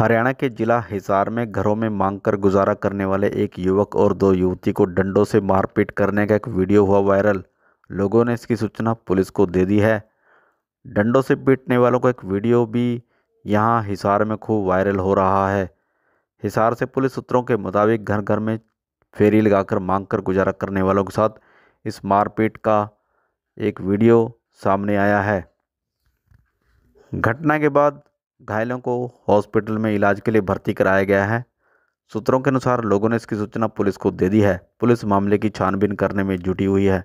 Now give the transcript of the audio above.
हरियाणा के जिला हिसार में घरों में मांगकर गुजारा करने वाले एक युवक और दो युवती को डंडों से मारपीट करने का एक वीडियो हुआ वायरल लोगों ने इसकी सूचना पुलिस को दे दी है डंडों से पीटने वालों का एक वीडियो भी यहाँ हिसार में खूब वायरल हो रहा है हिसार से पुलिस सूत्रों के मुताबिक घर घर में फेरी लगाकर मांग कर गुजारा करने वालों के साथ इस मारपीट का एक वीडियो सामने आया है घटना के बाद घायलों को हॉस्पिटल में इलाज के लिए भर्ती कराया गया है सूत्रों के अनुसार लोगों ने इसकी सूचना पुलिस को दे दी है पुलिस मामले की छानबीन करने में जुटी हुई है